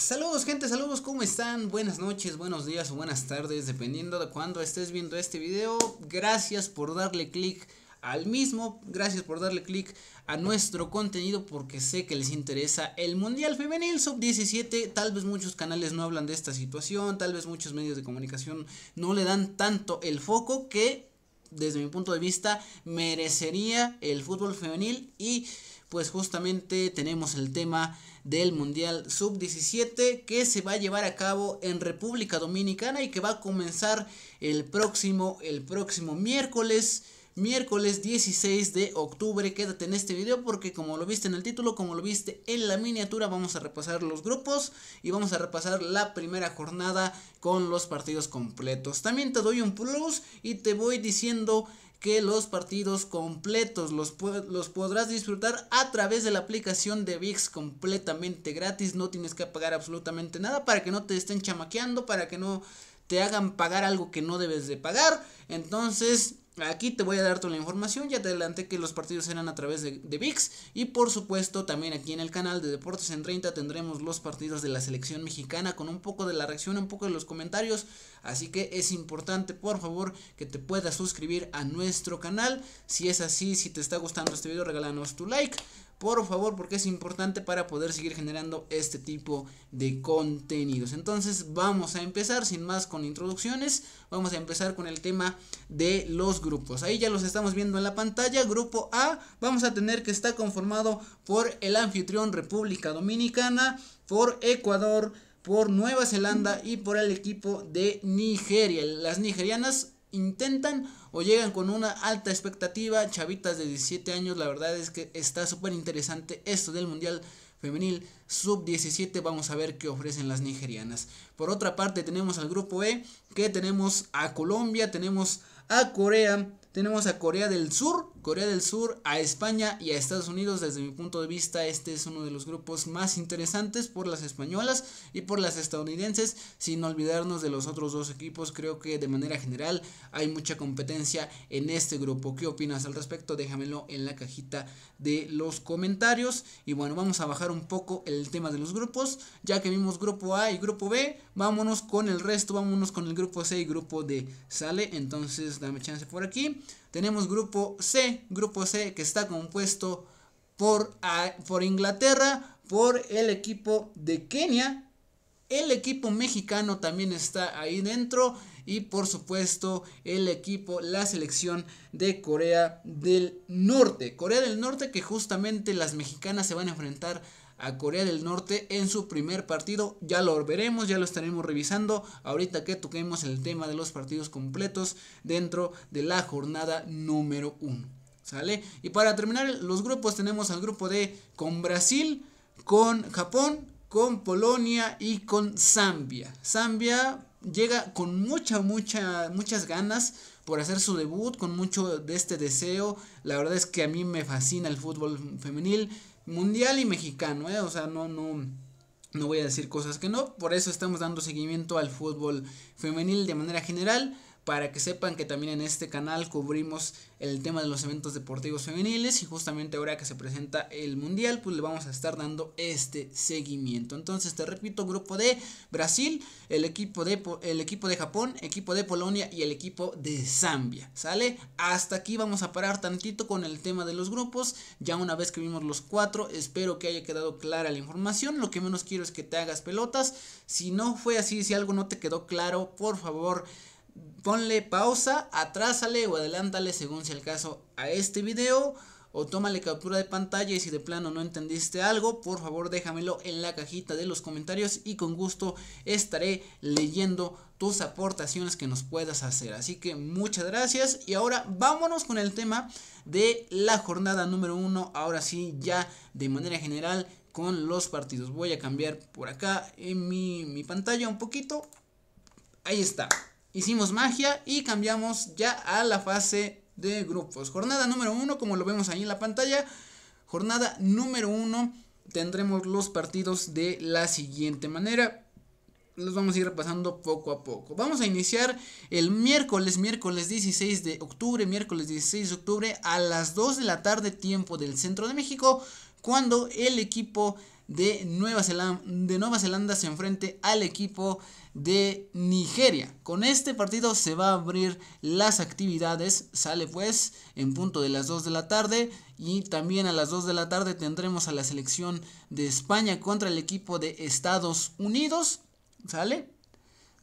Saludos gente, saludos, ¿cómo están? Buenas noches, buenos días o buenas tardes, dependiendo de cuándo estés viendo este video. Gracias por darle click al mismo, gracias por darle click a nuestro contenido porque sé que les interesa el Mundial Femenil Sub-17. Tal vez muchos canales no hablan de esta situación, tal vez muchos medios de comunicación no le dan tanto el foco que desde mi punto de vista merecería el fútbol femenil y pues justamente tenemos el tema del Mundial Sub-17 que se va a llevar a cabo en República Dominicana y que va a comenzar el próximo, el próximo miércoles. Miércoles 16 de octubre, quédate en este video porque como lo viste en el título, como lo viste en la miniatura, vamos a repasar los grupos y vamos a repasar la primera jornada con los partidos completos. También te doy un plus y te voy diciendo que los partidos completos los, los podrás disfrutar a través de la aplicación de VIX completamente gratis, no tienes que pagar absolutamente nada para que no te estén chamaqueando, para que no te hagan pagar algo que no debes de pagar. Entonces, Aquí te voy a dar toda la información. Ya te adelanté que los partidos eran a través de, de, VIX. Y por supuesto, también aquí en el canal de Deportes en 30 tendremos los partidos de la selección mexicana con un poco de la reacción, un poco de los comentarios. Así que es importante, por favor, que te puedas suscribir a nuestro canal. Si es así, si te está gustando este video, regálanos tu like por favor, porque es importante para poder seguir generando este tipo de contenidos. Entonces vamos a empezar, sin más con introducciones, vamos a empezar con el tema de los grupos. Ahí ya los estamos viendo en la pantalla. Grupo A, vamos a tener que está conformado por el anfitrión República Dominicana, por Ecuador, por Nueva Zelanda y por el equipo de Nigeria. Las nigerianas intentan o llegan con una alta expectativa. Chavitas de 17 años, la verdad es que está súper interesante esto del Mundial Femenil Sub-17. Vamos a ver qué ofrecen las nigerianas. Por otra parte, tenemos al grupo E, que tenemos a Colombia, tenemos a Corea, tenemos a Corea del Sur Corea del Sur, a España y a Estados Unidos. Desde mi punto de vista, este es uno de los grupos más interesantes por las españolas y por las estadounidenses, sin olvidarnos de los otros dos equipos. Creo que de manera general hay mucha competencia en este grupo. ¿Qué opinas al respecto? Déjamelo en la cajita de los comentarios. Y bueno, vamos a bajar un poco el tema de los grupos, ya que vimos grupo A y grupo B. Vámonos con el resto, vámonos con el grupo C y grupo D. ¿Sale? Entonces, dame chance por aquí. Tenemos grupo C, grupo C que está compuesto por, por Inglaterra, por el equipo de Kenia, el equipo mexicano también está ahí dentro y por supuesto el equipo, la selección de Corea del Norte. Corea del Norte que justamente las mexicanas se van a enfrentar a Corea del Norte en su primer partido. Ya lo veremos, ya lo estaremos revisando ahorita que toquemos el tema de los partidos completos dentro de la jornada número 1. ¿Sale? Y para terminar los grupos tenemos al grupo de con Brasil, con Japón, con Polonia y con Zambia. Zambia llega con mucha, mucha, muchas ganas por hacer su debut, con mucho de este deseo. La verdad es que a mí me fascina el fútbol femenil mundial y mexicano, ¿eh? O sea, no, no, no voy a decir cosas que no. Por eso estamos dando seguimiento al fútbol femenil de manera general para que sepan que también en este canal cubrimos el tema de los eventos deportivos femeniles y justamente ahora que se presenta el mundial pues le vamos a estar dando este seguimiento entonces te repito grupo de Brasil el equipo de el equipo de Japón equipo de Polonia y el equipo de Zambia sale hasta aquí vamos a parar tantito con el tema de los grupos ya una vez que vimos los cuatro espero que haya quedado clara la información lo que menos quiero es que te hagas pelotas si no fue así si algo no te quedó claro por favor ponle pausa, atrásale o adelántale según sea el caso a este video o tómale captura de pantalla y si de plano no entendiste algo, por favor déjamelo en la cajita de los comentarios y con gusto estaré leyendo tus aportaciones que nos puedas hacer. Así que muchas gracias y ahora vámonos con el tema de la jornada número uno, ahora sí ya de manera general con los partidos. Voy a cambiar por acá en mi, mi pantalla un poquito. Ahí está hicimos magia y cambiamos ya a la fase de grupos. Jornada número 1, como lo vemos ahí en la pantalla. Jornada número 1 tendremos los partidos de la siguiente manera los vamos a ir repasando poco a poco. Vamos a iniciar el miércoles, miércoles 16 de octubre, miércoles 16 de octubre a las 2 de la tarde tiempo del centro de México, cuando el equipo de Nueva, Zelanda, de Nueva Zelanda se enfrente al equipo de Nigeria. Con este partido se va a abrir las actividades. Sale pues en punto de las 2 de la tarde. Y también a las 2 de la tarde tendremos a la selección de España contra el equipo de Estados Unidos. ¿Sale?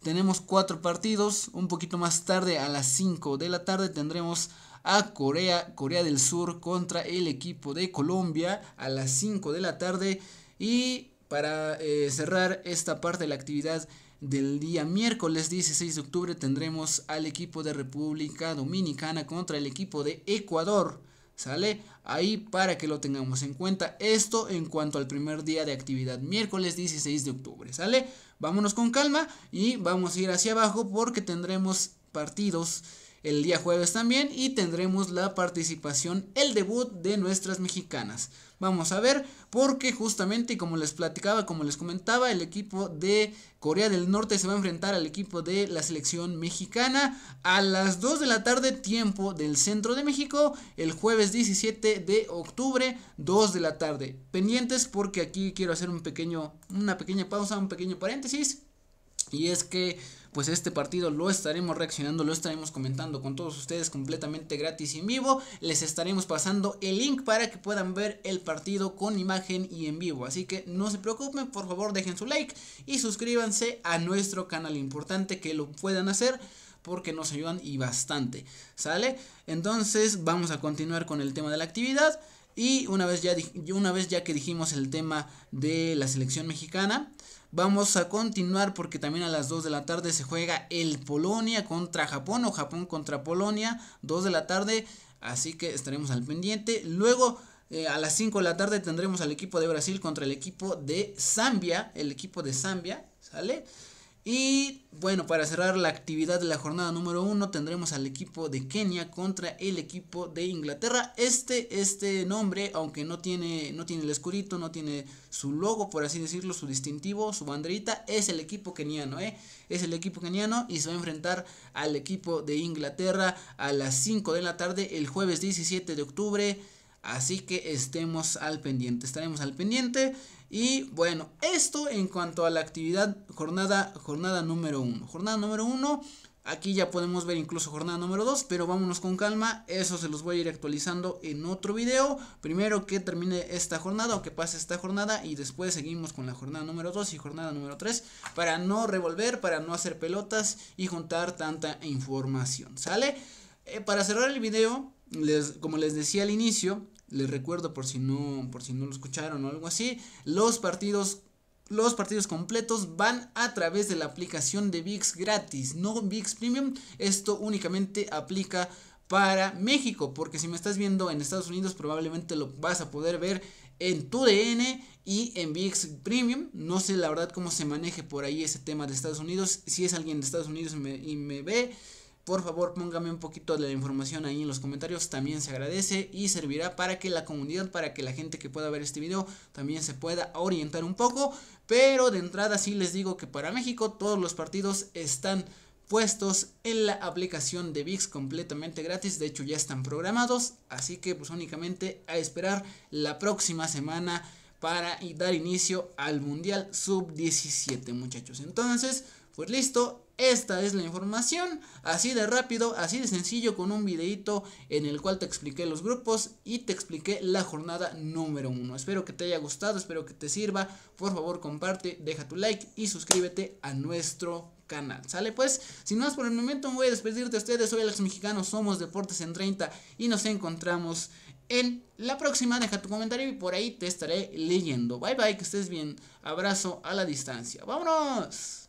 Tenemos cuatro partidos. Un poquito más tarde, a las 5 de la tarde, tendremos a Corea, Corea del Sur contra el equipo de Colombia a las 5 de la tarde. Y para eh, cerrar esta parte de la actividad del día miércoles 16 de octubre tendremos al equipo de República Dominicana contra el equipo de Ecuador. ¿Sale? Ahí para que lo tengamos en cuenta. Esto en cuanto al primer día de actividad, miércoles 16 de octubre. ¿Sale? Vámonos con calma y vamos a ir hacia abajo porque tendremos partidos el día jueves también y tendremos la participación, el debut de nuestras mexicanas. Vamos a ver, porque justamente como les platicaba, como les comentaba, el equipo de Corea del Norte se va a enfrentar al equipo de la selección mexicana a las 2 de la tarde tiempo del centro de México, el jueves 17 de octubre, 2 de la tarde. Pendientes porque aquí quiero hacer un pequeño, una pequeña pausa, un pequeño paréntesis. Y es que pues este partido lo estaremos reaccionando, lo estaremos comentando con todos ustedes completamente gratis y en vivo. Les estaremos pasando el link para que puedan ver el partido con imagen y en vivo. Así que no se preocupen, por favor dejen su like y suscríbanse a nuestro canal. Importante que lo puedan hacer porque nos ayudan y bastante. ¿Sale? Entonces vamos a continuar con el tema de la actividad. Y una vez ya, una vez ya que dijimos el tema de la selección mexicana, Vamos a continuar porque también a las 2 de la tarde se juega el Polonia contra Japón o Japón contra Polonia, 2 de la tarde, así que estaremos al pendiente. Luego eh, a las 5 de la tarde tendremos al equipo de Brasil contra el equipo de Zambia, el equipo de Zambia, ¿sale? Y bueno, para cerrar la actividad de la jornada número uno tendremos al equipo de Kenia contra el equipo de Inglaterra. Este, este nombre, aunque no tiene, no tiene el escurito, no tiene su logo, por así decirlo, su distintivo, su banderita, es el equipo keniano, ¿eh? Es el equipo keniano y se va a enfrentar al equipo de Inglaterra a las 5 de la tarde el jueves 17 de octubre. Así que estemos al pendiente, estaremos al pendiente. Y bueno, esto en cuanto a la actividad jornada, jornada número 1. Jornada número 1, aquí ya podemos ver incluso jornada número 2, pero vámonos con calma, eso se los voy a ir actualizando en otro video. Primero que termine esta jornada o que pase esta jornada y después seguimos con la jornada número 2 y jornada número 3 para no revolver, para no hacer pelotas y juntar tanta información, ¿sale? Eh, para cerrar el video, les, como les decía al inicio, les recuerdo por si no por si no lo escucharon o algo así, los partidos los partidos completos van a través de la aplicación de VIX gratis, no VIX Premium. Esto únicamente aplica para México, porque si me estás viendo en Estados Unidos probablemente lo vas a poder ver en tu DN y en VIX Premium. No sé la verdad cómo se maneje por ahí ese tema de Estados Unidos. Si es alguien de Estados Unidos y me, y me ve, por favor, póngame un poquito de la información ahí en los comentarios, también se agradece y servirá para que la comunidad, para que la gente que pueda ver este video también se pueda orientar un poco. Pero de entrada sí les digo que para México todos los partidos están puestos en la aplicación de VIX completamente gratis, de hecho ya están programados, así que pues únicamente a esperar la próxima semana para dar inicio al Mundial Sub-17 muchachos. Entonces, pues listo, esta es la información, así de rápido, así de sencillo, con un videito en el cual te expliqué los grupos y te expliqué la jornada número uno. Espero que te haya gustado, espero que te sirva. Por favor, comparte, deja tu like y suscríbete a nuestro canal. ¿Sale? Pues, sin más por el momento, voy a despedirte de ustedes. Soy Alex Mexicano, somos Deportes en 30 y nos encontramos en la próxima. Deja tu comentario y por ahí te estaré leyendo. Bye bye, que estés bien. Abrazo a la distancia. ¡Vámonos!